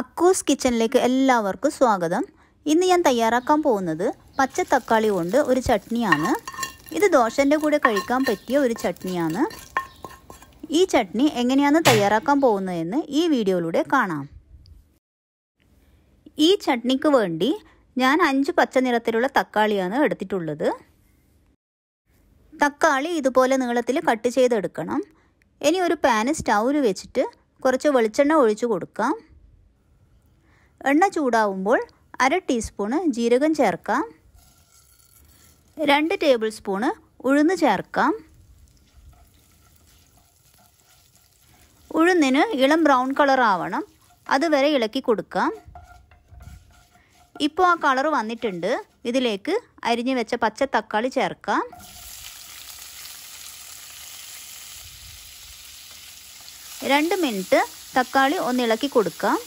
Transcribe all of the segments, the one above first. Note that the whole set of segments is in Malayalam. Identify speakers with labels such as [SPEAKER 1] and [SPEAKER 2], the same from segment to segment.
[SPEAKER 1] അക്കൂസ് കിച്ചണിലേക്ക് എല്ലാവർക്കും സ്വാഗതം ഇന്ന് ഞാൻ തയ്യാറാക്കാൻ പോകുന്നത് പച്ച തക്കാളി കൊണ്ട് ഒരു ചട്നിയാണ് ഇത് ദോശൻ്റെ കൂടെ കഴിക്കാൻ പറ്റിയ ഒരു ചട്നിയാണ് ഈ ചട്നി എങ്ങനെയാണ് തയ്യാറാക്കാൻ പോകുന്നതെന്ന് ഈ വീഡിയോയിലൂടെ കാണാം ഈ ചട്നിക്ക് വേണ്ടി ഞാൻ അഞ്ച് പച്ച നിറത്തിലുള്ള തക്കാളിയാണ് എടുത്തിട്ടുള്ളത് തക്കാളി ഇതുപോലെ നീളത്തിൽ കട്ട് ചെയ്തെടുക്കണം ഇനി ഒരു പാന് സ്റ്റൗവിൽ വെച്ചിട്ട് കുറച്ച് വെളിച്ചെണ്ണ ഒഴിച്ചു കൊടുക്കാം എണ്ണ ചൂടാവുമ്പോൾ അര ടീസ്പൂണ് ജീരകം ചേർക്കാം രണ്ട് ടേബിൾ സ്പൂണ് ഉഴുന്ന് ചേർക്കാം ഉഴുന്നിന് ഇളം ബ്രൗൺ കളർ ആവണം അതുവരെ ഇളക്കി കൊടുക്കാം ഇപ്പോൾ ആ കളർ വന്നിട്ടുണ്ട് ഇതിലേക്ക് അരിഞ്ഞു വെച്ച പച്ച തക്കാളി ചേർക്കാം രണ്ട് മിനിറ്റ് തക്കാളി ഒന്ന് ഇളക്കി കൊടുക്കാം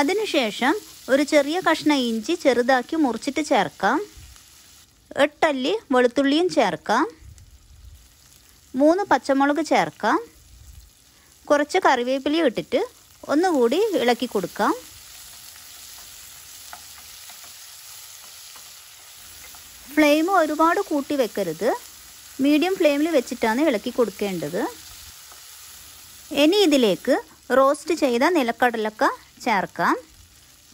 [SPEAKER 1] അതിനുശേഷം ഒരു ചെറിയ കഷ്ണ ഇഞ്ചി ചെറുതാക്കി മുറിച്ചിട്ട് ചേർക്കാം എട്ടല്ലി വെളുത്തുള്ളിയും ചേർക്കാം മൂന്ന് പച്ചമുളക് ചേർക്കാം കുറച്ച് കറിവേപ്പിലയും ഇട്ടിട്ട് ഒന്നുകൂടി ഇളക്കി കൊടുക്കാം ഫ്ലെയിം ഒരുപാട് കൂട്ടി വെക്കരുത് മീഡിയം ഫ്ലെയിമിൽ വെച്ചിട്ടാണ് ഇളക്കി കൊടുക്കേണ്ടത് ഇനി ഇതിലേക്ക് റോസ്റ്റ് ചെയ്ത നിലക്കടലക്ക ചേർക്കാം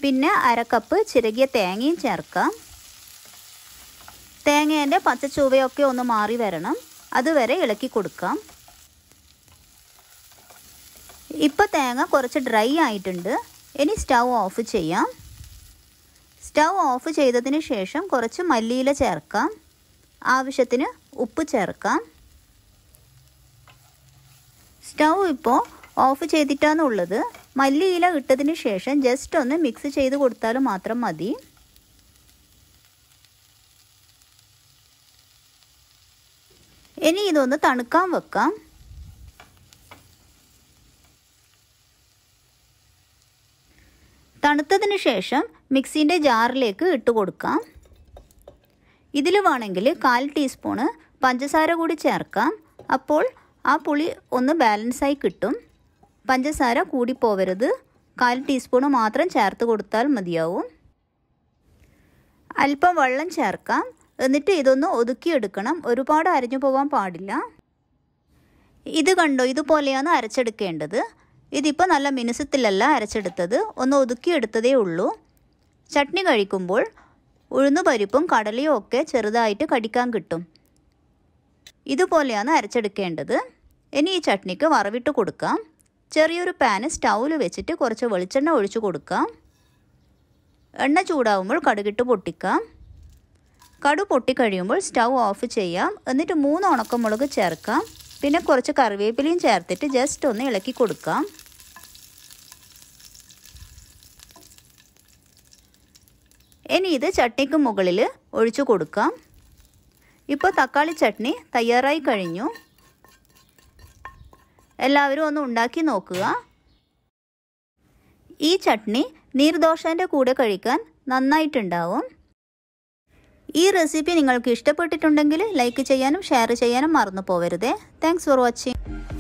[SPEAKER 1] പിന്നെ അര കപ്പ് ചിരകിയ തേങ്ങയും ചേർക്കാം തേങ്ങേൻ്റെ പച്ചച്ചുവയൊക്കെ ഒന്ന് മാറി വരണം അതുവരെ ഇളക്കി കൊടുക്കാം ഇപ്പോൾ തേങ്ങ കുറച്ച് ഡ്രൈ ആയിട്ടുണ്ട് ഇനി സ്റ്റൗ ഓഫ് ചെയ്യാം സ്റ്റൗ ഓഫ് ചെയ്തതിന് ശേഷം കുറച്ച് മല്ലിയില ചേർക്കാം ആവശ്യത്തിന് ഉപ്പ് ചേർക്കാം സ്റ്റൗ ഇപ്പോൾ ഓഫ് ചെയ്തിട്ടാണുള്ളത് മല്ലിയില ഇട്ടതിന് ശേഷം ജസ്റ്റ് ഒന്ന് മിക്സ് ചെയ്ത് കൊടുത്താൽ മാത്രം മതി ഇനി ഇതൊന്ന് തണുക്കാൻ വെക്കാം തണുത്തതിന് ശേഷം മിക്സിൻ്റെ ജാറിലേക്ക് ഇട്ട് കൊടുക്കാം ഇതിൽ വേണമെങ്കിൽ കാൽ ടീസ്പൂണ് പഞ്ചസാര കൂടി ചേർക്കാം അപ്പോൾ ആ പുളി ഒന്ന് ബാലൻസായി കിട്ടും പഞ്ചസാര കൂടിപ്പോവരുത് കാൽ ടീസ്പൂൺ മാത്രം ചേർത്ത് കൊടുത്താൽ മതിയാവും അല്പം വെള്ളം ചേർക്കാം എന്നിട്ട് ഇതൊന്ന് ഒതുക്കിയെടുക്കണം ഒരുപാട് അരഞ്ഞു പോകാൻ പാടില്ല ഇത് കണ്ടോ ഇതുപോലെയാണ് അരച്ചെടുക്കേണ്ടത് ഇതിപ്പോൾ നല്ല മിനുസത്തിലല്ല അരച്ചെടുത്തത് ഒന്ന് ഒതുക്കിയെടുത്തതേ ഉള്ളൂ ചട്നി കഴിക്കുമ്പോൾ ഉഴുന്ന് പരിപ്പും കടലയും ഒക്കെ ചെറുതായിട്ട് കടിക്കാൻ കിട്ടും ഇതുപോലെയാണ് അരച്ചെടുക്കേണ്ടത് ഇനി ഈ ചട്നിക്ക് വറവിട്ട് കൊടുക്കാം ചെറിയൊരു പാന് സ്റ്റൗവിൽ വെച്ചിട്ട് കുറച്ച് വെളിച്ചെണ്ണ ഒഴിച്ചു കൊടുക്കാം എണ്ണ ചൂടാവുമ്പോൾ കടുകിട്ട് പൊട്ടിക്കാം കടു പൊട്ടിക്കഴിയുമ്പോൾ സ്റ്റൗ ഓഫ് ചെയ്യാം എന്നിട്ട് മൂന്ന് ഉണക്കമുളക് ചേർക്കാം പിന്നെ കുറച്ച് കറിവേപ്പിലയും ചേർത്തിട്ട് ജസ്റ്റ് ഒന്ന് ഇളക്കി കൊടുക്കാം ഇനി ഇത് ചട്നിക്ക് മുകളിൽ ഒഴിച്ചു കൊടുക്കാം ഇപ്പോൾ തക്കാളി ചട്നി തയ്യാറായി കഴിഞ്ഞു എല്ലാവരും ഒന്ന് ഉണ്ടാക്കി നോക്കുക ഈ ചട്നി നീർദോശൻ്റെ കൂടെ കഴിക്കാൻ നന്നായിട്ടുണ്ടാവും ഈ റെസിപ്പി നിങ്ങൾക്ക് ഇഷ്ടപ്പെട്ടിട്ടുണ്ടെങ്കിൽ ലൈക്ക് ചെയ്യാനും ഷെയർ ചെയ്യാനും മറന്നു പോവരുത് താങ്ക്സ് ഫോർ വാച്ചിങ്